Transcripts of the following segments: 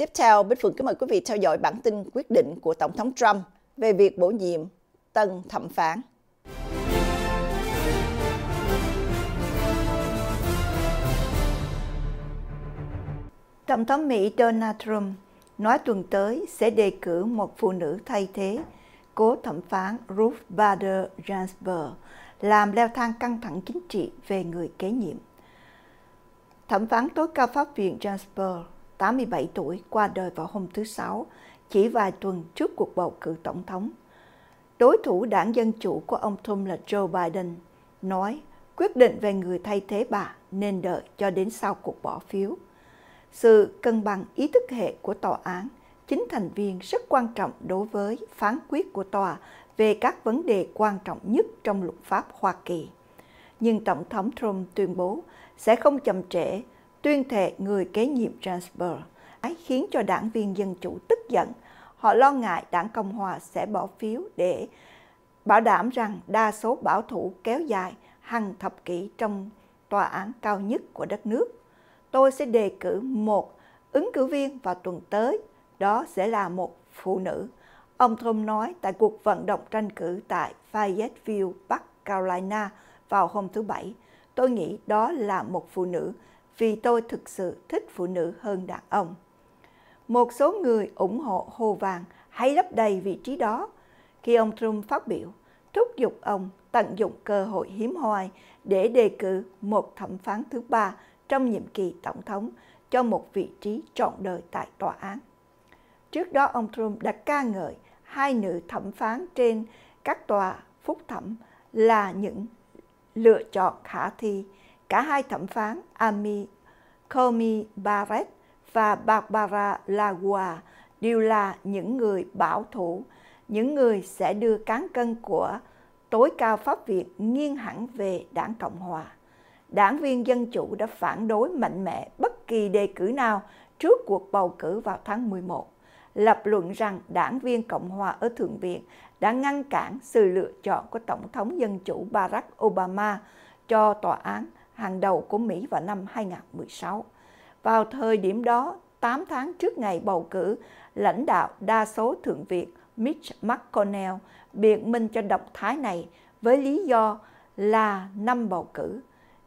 Tiếp theo, Bích Phượng kính mời quý vị theo dõi bản tin quyết định của Tổng thống Trump về việc bổ nhiệm tân thẩm phán. Tổng thống Mỹ Donald Trump nói tuần tới sẽ đề cử một phụ nữ thay thế, cố thẩm phán Ruth Bader Ginsburg, làm leo thang căng thẳng chính trị về người kế nhiệm. Thẩm phán tối cao pháp viện Ginsburg 87 tuổi, qua đời vào hôm thứ Sáu, chỉ vài tuần trước cuộc bầu cử tổng thống. Đối thủ đảng Dân Chủ của ông Trump là Joe Biden, nói quyết định về người thay thế bà nên đợi cho đến sau cuộc bỏ phiếu. Sự cân bằng ý thức hệ của tòa án, chính thành viên rất quan trọng đối với phán quyết của tòa về các vấn đề quan trọng nhất trong luật pháp Hoa Kỳ. Nhưng Tổng thống Trump tuyên bố sẽ không chậm trễ tuyên thệ người kế nhiệm Transper ấy khiến cho đảng viên Dân Chủ tức giận. Họ lo ngại đảng Cộng Hòa sẽ bỏ phiếu để bảo đảm rằng đa số bảo thủ kéo dài hàng thập kỷ trong tòa án cao nhất của đất nước. Tôi sẽ đề cử một ứng cử viên vào tuần tới, đó sẽ là một phụ nữ. Ông Trump nói tại cuộc vận động tranh cử tại Fayetteville, Bắc Carolina vào hôm thứ Bảy. Tôi nghĩ đó là một phụ nữ vì tôi thực sự thích phụ nữ hơn đàn ông. Một số người ủng hộ hồ vàng hay lấp đầy vị trí đó khi ông Trump phát biểu, thúc giục ông tận dụng cơ hội hiếm hoi để đề cử một thẩm phán thứ ba trong nhiệm kỳ tổng thống cho một vị trí trọn đời tại tòa án. Trước đó, ông Trump đã ca ngợi hai nữ thẩm phán trên các tòa phúc thẩm là những lựa chọn khả thi cả hai thẩm phán Amy Comey Barrett và Barbara Lagua đều là những người bảo thủ, những người sẽ đưa cán cân của tối cao pháp viện nghiêng hẳn về đảng Cộng Hòa. Đảng viên Dân Chủ đã phản đối mạnh mẽ bất kỳ đề cử nào trước cuộc bầu cử vào tháng 11, lập luận rằng đảng viên Cộng Hòa ở Thượng viện đã ngăn cản sự lựa chọn của Tổng thống Dân Chủ Barack Obama cho tòa án hàng đầu của Mỹ vào năm 2016. Vào thời điểm đó, 8 tháng trước ngày bầu cử, lãnh đạo đa số Thượng Viện Mitch McConnell biện minh cho động thái này với lý do là năm bầu cử.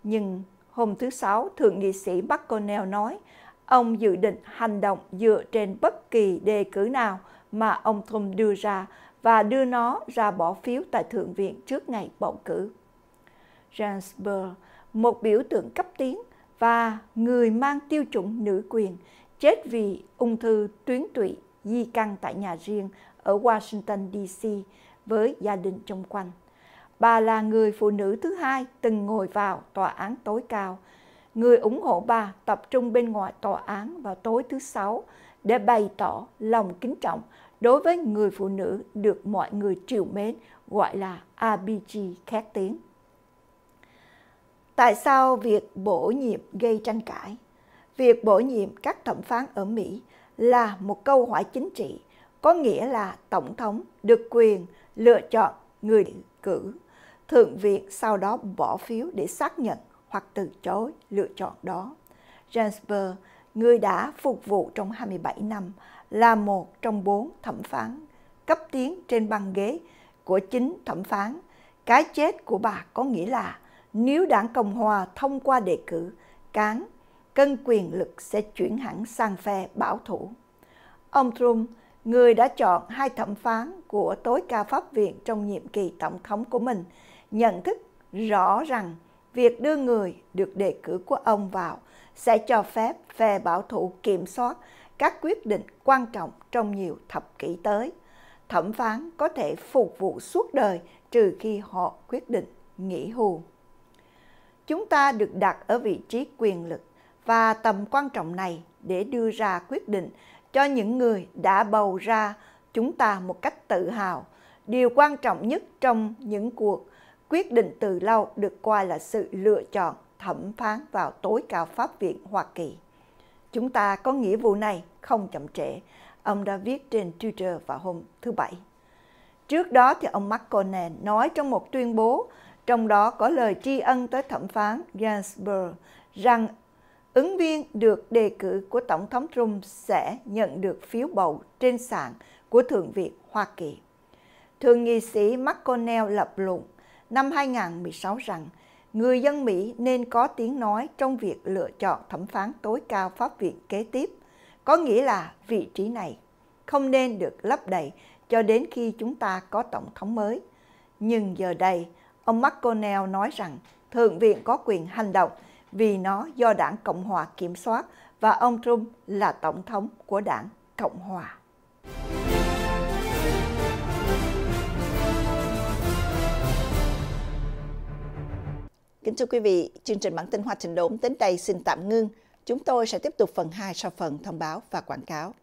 Nhưng hôm thứ Sáu, Thượng nghị sĩ McConnell nói ông dự định hành động dựa trên bất kỳ đề cử nào mà ông Trump đưa ra và đưa nó ra bỏ phiếu tại Thượng viện trước ngày bầu cử. James Burr, một biểu tượng cấp tiến và người mang tiêu chuẩn nữ quyền chết vì ung thư tuyến tụy di căn tại nhà riêng ở Washington DC với gia đình trong quanh. Bà là người phụ nữ thứ hai từng ngồi vào tòa án tối cao. Người ủng hộ bà tập trung bên ngoài tòa án vào tối thứ Sáu để bày tỏ lòng kính trọng đối với người phụ nữ được mọi người triệu mến gọi là Abiji khét tiếng. Tại sao việc bổ nhiệm gây tranh cãi? Việc bổ nhiệm các thẩm phán ở Mỹ là một câu hỏi chính trị, có nghĩa là Tổng thống được quyền lựa chọn người cử. Thượng viện sau đó bỏ phiếu để xác nhận hoặc từ chối lựa chọn đó. James Burr, người đã phục vụ trong 27 năm, là một trong bốn thẩm phán cấp tiến trên băng ghế của chính thẩm phán. Cái chết của bà có nghĩa là nếu đảng Cộng Hòa thông qua đề cử cán, cân quyền lực sẽ chuyển hẳn sang phe bảo thủ. Ông Trump, người đã chọn hai thẩm phán của tối cao pháp viện trong nhiệm kỳ tổng thống của mình, nhận thức rõ rằng việc đưa người được đề cử của ông vào sẽ cho phép phe bảo thủ kiểm soát các quyết định quan trọng trong nhiều thập kỷ tới. Thẩm phán có thể phục vụ suốt đời trừ khi họ quyết định nghỉ hưu chúng ta được đặt ở vị trí quyền lực và tầm quan trọng này để đưa ra quyết định cho những người đã bầu ra chúng ta một cách tự hào. Điều quan trọng nhất trong những cuộc quyết định từ lâu được coi là sự lựa chọn thẩm phán vào tối cao pháp viện Hoa Kỳ. Chúng ta có nghĩa vụ này không chậm trễ, ông đã viết trên Twitter vào hôm thứ Bảy. Trước đó thì ông McConnell nói trong một tuyên bố trong đó có lời tri ân tới thẩm phán Ginsburg rằng ứng viên được đề cử của Tổng thống Trump sẽ nhận được phiếu bầu trên sàn của Thượng viện Hoa Kỳ. Thượng nghị sĩ McConnell lập luận năm 2016 rằng người dân Mỹ nên có tiếng nói trong việc lựa chọn thẩm phán tối cao pháp viện kế tiếp, có nghĩa là vị trí này không nên được lấp đầy cho đến khi chúng ta có tổng thống mới. Nhưng giờ đây, ông McConnell nói rằng Thượng viện có quyền hành động vì nó do đảng Cộng hòa kiểm soát và ông Trump là tổng thống của đảng Cộng hòa. Kính thưa quý vị, chương trình bản tin Hoa Trình Đốn đến đây xin tạm ngưng. Chúng tôi sẽ tiếp tục phần 2 sau phần thông báo và quảng cáo.